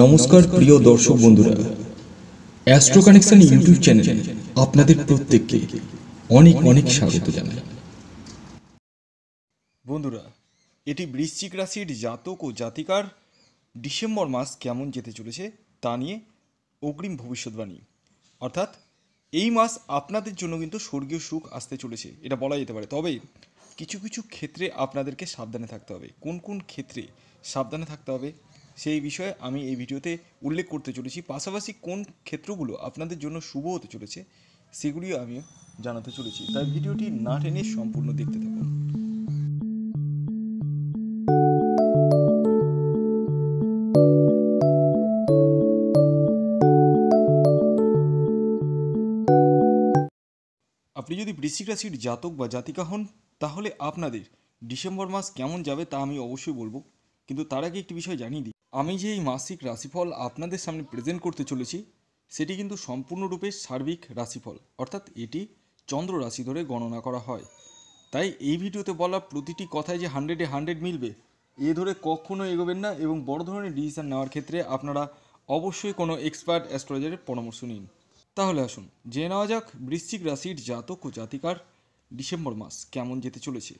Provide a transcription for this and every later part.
নমস্কার প্রিয় দর্শক বন্ধুরা অ্যাস্ট্রো কানেকশন ইউটিউব চ্যানেলে আপনাদের প্রত্যেককে অনেক অনেক স্বাগত জানাই বন্ধুরা এটি বৃশ্চিক রাশির জাতক ও জাতিকার ডিসেম্বর মাস কেমন যেতে চলেছে তা নিয়ে অগ্রিম ভবিষ্যৎবাণী অর্থাৎ এই মাস আপনাদের জন্য কিন্তু স্বর্গীয় সুখ আসতে চলেছে এটা বলা যেতে পারে তবে কিছু কিছু ক্ষেত্রে আপনাদেরকে সাবধানে থাকতে হবে কোন কোন ক্ষেত্রে সাবধানে থাকতে হবে সেই বিষয়ে আমি এই ভিডিওতে উল্লেখ করতে চলেছি পাশাপাশি কোন ক্ষেত্রগুলো আপনাদের জন্য শুভ হতে চলেছে সেগুলিও আমি জানাতে চলেছি তাই ভিডিওটি না টেনে সম্পূর্ণ দেখতে থাকুন আপনি যদি বৃশ্চিক রাশির জাতক বা জাতিকা হন তাহলে আপনাদের ডিসেম্বর মাস কেমন যাবে তা আমি অবশ্যই বলবো কিন্তু তার আগে একটি বিষয় জানিয়ে দিই আমি যে এই মাসিক রাশিফল আপনাদের সামনে প্রেজেন্ট করতে চলেছি সেটি কিন্তু সম্পূর্ণরূপে সার্বিক রাশিফল অর্থাৎ এটি চন্দ্র রাশি ধরে গণনা করা হয় তাই এই ভিডিওতে বলা প্রতিটি কথায় যে হান্ড্রেডে হান্ড্রেড মিলবে এ ধরে কখনো এগোবেন না এবং বড় ধরনের ডিসিশান নেওয়ার ক্ষেত্রে আপনারা অবশ্যই কোনো এক্সপার্ট অ্যাস্ট্রোলজারের পরামর্শ নিন তাহলে আসুন জেনে নেওয়া যাক বৃশ্চিক রাশির জাতক ও জাতিকার ডিসেম্বর মাস কেমন যেতে চলেছে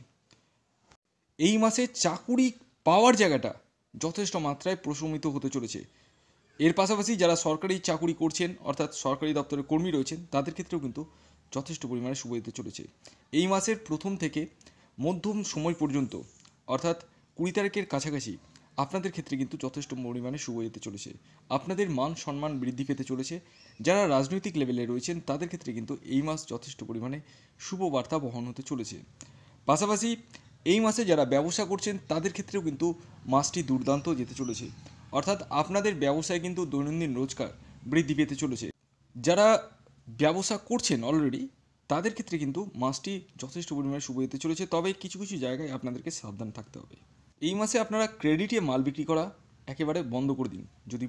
এই মাসে চাকুরি পাওয়ার জায়গাটা যথেষ্ট মাত্রায় প্রশমিত হতে চলেছে এর পাশাপাশি যারা সরকারি চাকুরি করছেন অর্থাৎ সরকারি দপ্তরের কর্মী রয়েছেন তাদের ক্ষেত্রেও কিন্তু যথেষ্ট পরিমাণে শুভ দিতে চলেছে এই মাসের প্রথম থেকে মধ্যম সময় পর্যন্ত অর্থাৎ কুড়ি তারিখের কাছাকাছি আপনাদের ক্ষেত্রে কিন্তু যথেষ্ট পরিমাণে শুভ যেতে চলেছে আপনাদের মান সম্মান বৃদ্ধি পেতে চলেছে যারা রাজনৈতিক লেভেলে রয়েছেন তাদের ক্ষেত্রে কিন্তু এই মাস যথেষ্ট পরিমাণে শুভ বার্তা বহন হতে চলেছে পাশাপাশি এই মাসে যারা ব্যবসা করছেন তাদের ক্ষেত্রেও কিন্তু মাসটি দুর্দান্ত যেতে চলেছে অর্থাৎ আপনাদের ব্যবসায় কিন্তু দৈনন্দিন রোজগার বৃদ্ধি পেতে চলেছে যারা ব্যবসা করছেন অলরেডি তাদের ক্ষেত্রে কিন্তু মাসটি যথেষ্ট পরিমাণে শুভ যেতে চলেছে তবে কিছু কিছু জায়গায় আপনাদেরকে সাবধান থাকতে হবে এই মাসে আপনারা ক্রেডিটে মাল বিক্রি করা একেবারে বন্ধ করে দিন যদি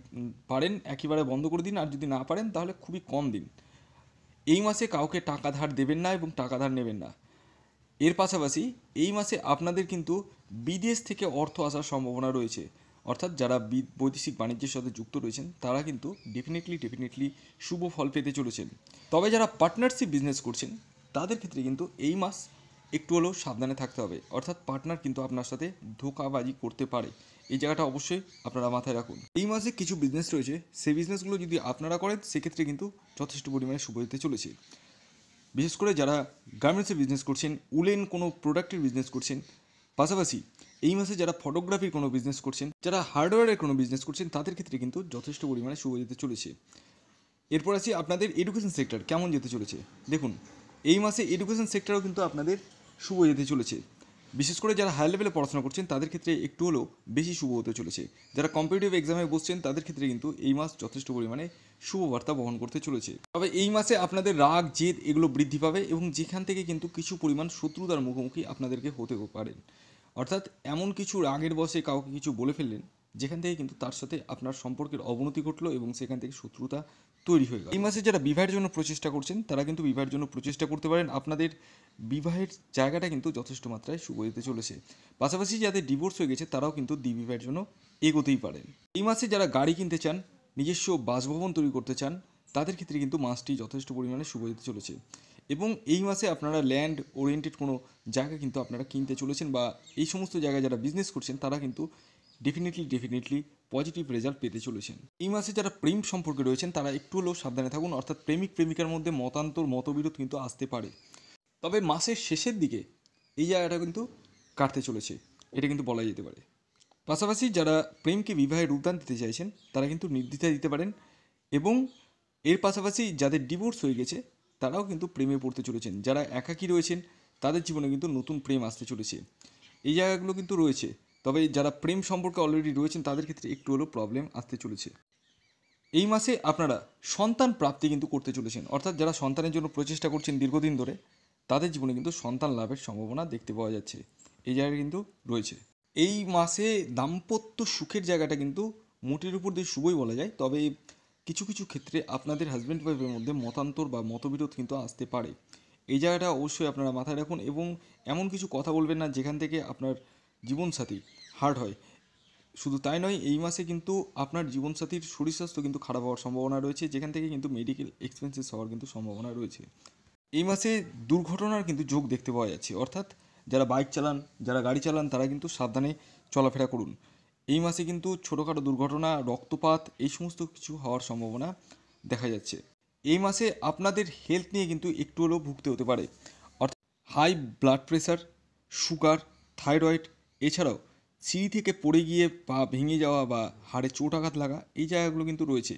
পারেন একেবারে বন্ধ করে দিন আর যদি না পারেন তাহলে খুবই কম দিন এই মাসে কাউকে টাকা ধার দেবেন না এবং টাকা ধার নেবেন না এর পাশাপাশি এই মাসে আপনাদের কিন্তু বিদেশ থেকে অর্থ আসার সম্ভাবনা রয়েছে অর্থাৎ যারা বৈদেশিক বাণিজ্যের সাথে যুক্ত রয়েছেন তারা কিন্তু ডেফিনেটলি ডেফিনেটলি শুভ ফল পেতে চলেছেন তবে যারা পার্টনারশিপ বিজনেস করছেন তাদের ক্ষেত্রে কিন্তু এই মাস একটু হলেও সাবধানে থাকতে হবে অর্থাৎ পার্টনার কিন্তু আপনার সাথে ধোকাবাজি করতে পারে এই জায়গাটা অবশ্যই আপনারা মাথায় রাখুন এই মাসে কিছু বিজনেস রয়েছে সেই বিজনেসগুলো যদি আপনারা করেন সেক্ষেত্রে কিন্তু যথেষ্ট পরিমাণে শুভ দিতে চলেছে বিশেষ করে যারা গার্মেন্টসের বিজনেস করছেন উলেন কোনো প্রোডাক্টের বিজনেস করছেন পাশাপাশি এই মাসে যারা ফটোগ্রাফির কোনো বিজনেস করছেন যারা হার্ডওয়্যারের কোনো বিজনেস করছেন তাদের ক্ষেত্রে কিন্তু যথেষ্ট পরিমাণে শুভ যেতে চলেছে এরপর আছে আপনাদের এডুকেশন সেক্টর কেমন যেতে চলেছে দেখুন এই মাসে এডুকেশন সেক্টরও কিন্তু আপনাদের শুভ যেতে চলেছে বিশেষ করে যারা হাই লেভেলে পড়াশোনা করছেন তাদের ক্ষেত্রে একটু হলেও বেশি শুভ হতে চলেছে যারা কম্পিটিটিভ এক্সামে বসছেন তাদের ক্ষেত্রে কিন্তু এই মাস যথেষ্ট পরিমাণে শুভ বার্তা বহন করতে চলেছে তবে এই মাসে আপনাদের রাগ জেদ এগুলো বৃদ্ধি পাবে এবং যেখান থেকে কিন্তু কিছু পরিমাণ শত্রুতার মুখোমুখি আপনাদেরকে হতেও পারেন অর্থাৎ এমন কিছু রাগের বসে কাউকে কিছু বলে ফেললেন যেখান থেকে কিন্তু তার সাথে আপনার সম্পর্কের অবনতি ঘটলো এবং সেখান থেকে শত্রুতা তৈরি হয়ে গেল এই মাসে যারা বিবাহের জন্য প্রচেষ্টা করছেন তারা কিন্তু বিবাহের জন্য প্রচেষ্টা করতে পারেন আপনাদের বিবাহের জায়গাটা কিন্তু যথেষ্ট মাত্রায় শুভ দিতে চলেছে পাশাপাশি যাদের ডিভোর্স হয়ে গেছে তারাও কিন্তু দ্বিবিবাহের জন্য এগোতেই পারেন এই মাসে যারা গাড়ি কিনতে চান নিজস্ব বাসভবন তৈরি করতে চান তাদের ক্ষেত্রে কিন্তু মাসটি যথেষ্ট পরিমাণে শুভ দিতে চলেছে এবং এই মাসে আপনারা ল্যান্ড ওরিয়েন্টেড কোনো জায়গা কিন্তু আপনারা কিনতে চলেছেন বা এই সমস্ত জায়গায় যারা বিজনেস করছেন তারা কিন্তু ডেফিনেটলি ডেফিনেটলি পজিটিভ রেজাল্ট পেতে চলেছেন এই মাসে যারা প্রেম সম্পর্কে রয়েছেন তারা একটু হলেও সাবধানে থাকুন অর্থাৎ প্রেমিক প্রেমিকার মধ্যে মতান্তর মতবিরোধ কিন্তু আসতে পারে তবে মাসের শেষের দিকে এই জায়গাটা কিন্তু কাটতে চলেছে এটা কিন্তু বলা যেতে পারে পাশাপাশি যারা প্রেমকে বিবাহে রূপদান দিতে চাইছেন তারা কিন্তু নির্দ্বিধায় দিতে পারেন এবং এর পাশাপাশি যাদের ডিভোর্স হয়ে গেছে তারাও কিন্তু প্রেমে পড়তে চলেছেন যারা একাকী রয়েছেন তাদের জীবনে কিন্তু নতুন প্রেম আসতে চলেছে এই জায়গাগুলো কিন্তু রয়েছে তবে যারা প্রেম সম্পর্কে অলরেডি রয়েছেন তাদের ক্ষেত্রে একটু হলেও প্রবলেম আসতে চলেছে এই মাসে আপনারা সন্তান প্রাপ্তি কিন্তু করতে চলেছেন অর্থাৎ যারা সন্তানের জন্য প্রচেষ্টা করছেন দীর্ঘদিন ধরে তাদের জীবনে কিন্তু সন্তান লাভের সম্ভাবনা দেখতে পাওয়া যাচ্ছে এই জায়গাটা কিন্তু রয়েছে এই মাসে দাম্পত্য সুখের জায়গাটা কিন্তু মোটের উপর দিয়ে শুভই বলা যায় তবে কিছু কিছু ক্ষেত্রে আপনাদের হাজব্যান্ড ওয়াইফের মধ্যে মতান্তর বা মতবিরোধ কিন্তু আসতে পারে এই জায়গাটা অবশ্যই আপনারা মাথায় রাখুন এবং এমন কিছু কথা বলবেন না যেখান থেকে আপনার জীবনসাথী হার্ড হয় শুধু তাই নয় এই মাসে কিন্তু আপনার জীবনসাথীর শরীর স্বাস্থ্য কিন্তু খারাপ হওয়ার সম্ভাবনা রয়েছে যেখান থেকে কিন্তু মেডিকেল এক্সপেন্সেস হওয়ার কিন্তু সম্ভাবনা রয়েছে এই মাসে দুর্ঘটনার কিন্তু যোগ দেখতে পাওয়া যাচ্ছে অর্থাৎ যারা বাইক চালান যারা গাড়ি চালান তারা কিন্তু সাবধানে চলাফেরা করুন এই মাসে কিন্তু ছোটোখাটো দুর্ঘটনা রক্তপাত এই সমস্ত কিছু হওয়ার সম্ভাবনা দেখা যাচ্ছে এই মাসে আপনাদের হেলথ নিয়ে কিন্তু একটু হলেও ভুগতে হতে পারে অর্থাৎ high blood pressure sugar thyroid এছাড়াও সিঁড়ি থেকে পড়ে গিয়ে পা ভেঙে যাওয়া বা হাড়ে চোট আঘাত লাগা এই জায়গাগুলো কিন্তু রয়েছে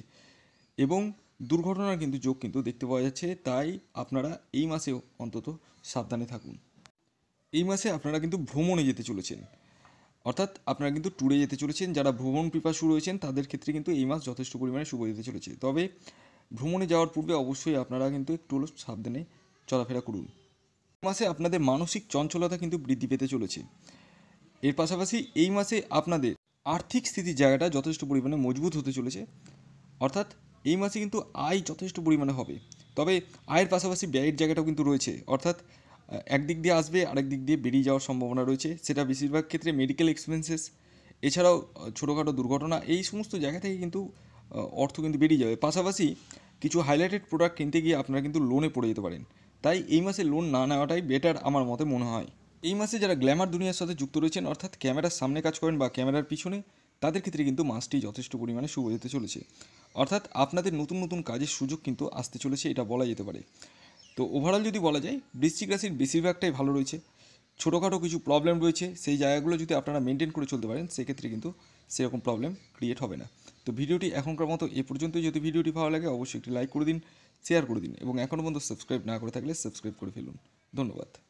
এবং দুর্ঘটনার কিন্তু যোগ কিন্তু দেখতে পাওয়া যাচ্ছে তাই আপনারা এই মাসেও অন্তত সাবধানে থাকুন এই মাসে আপনারা কিন্তু ভ্রমণে যেতে চলেছেন অর্থাৎ আপনারা কিন্তু ট্যুরে যেতে চলেছেন যারা ভ্রমণ পিপাসু রয়েছেন তাদের ক্ষেত্রে কিন্তু এই মাস যথেষ্ট পরিমাণে শুভ যেতে চলেছে তবে ভ্রমণে যাওয়ার পূর্বে অবশ্যই আপনারা কিন্তু একটু হলো সাবধানে চলাফেরা করুন মাসে আপনাদের মানসিক চঞ্চলতা কিন্তু বৃদ্ধি পেতে চলেছে এর পাশাপাশি এই মাসে আপনাদের আর্থিক স্থিতির জায়গাটা যথেষ্ট পরিমাণে মজবুত হতে চলেছে অর্থাৎ এই মাসে কিন্তু আয় যথেষ্ট পরিমাণে হবে তবে আয়ের পাশাপাশি ব্যয়ের জায়গাটাও কিন্তু রয়েছে অর্থাৎ একদিক দিয়ে আসবে আরেক দিক দিয়ে বেরিয়ে যাওয়ার সম্ভাবনা রয়েছে সেটা বেশিরভাগ ক্ষেত্রে মেডিকেল এক্সপেন্সেস এছাড়াও ছোটোখাটো দুর্ঘটনা এই সমস্ত জায়গা থেকে কিন্তু অর্থ কিন্তু বেরিয়ে যাবে পাশাপাশি কিছু হাইলাইটেড প্রোডাক্ট কিনতে গিয়ে আপনারা কিন্তু লোনে পড়ে যেতে পারেন তাই এই মাসে লোন না নেওয়াটাই বেটার আমার মতে মনে হয় এই মাসে যারা গ্ল্যামার দুনিয়ার সাথে যুক্ত রয়েছেন অর্থাৎ ক্যামেরার সামনে কাজ করেন বা ক্যামেরার পিছনে তাদের ক্ষেত্রে কিন্তু মাসটি যথেষ্ট পরিমাণে শুভ যেতে চলেছে অর্থাৎ আপনাদের নতুন নতুন কাজের সুযোগ কিন্তু আসতে চলেছে এটা বলা যেতে পারে তো ওভারঅল যদি বলা যায় বৃশ্চিক রাশির বেশিরভাগটাই ভালো রয়েছে ছোটোখাটো কিছু প্রবলেম রয়েছে সেই জায়গাগুলো যদি আপনারা মেনটেন করে চলতে পারেন সেক্ষেত্রে কিন্তু সেরকম প্রবলেম ক্রিয়েট হবে না তো ভিডিওটি এখনকার মতো এ পর্যন্তই যদি ভিডিওটি ভালো লাগে অবশ্যই একটি লাইক করে দিন শেয়ার করে দিন এবং এখনও পর্যন্ত সাবস্ক্রাইব না করে থাকলে সাবস্ক্রাইব করে ফেলুন ধন্যবাদ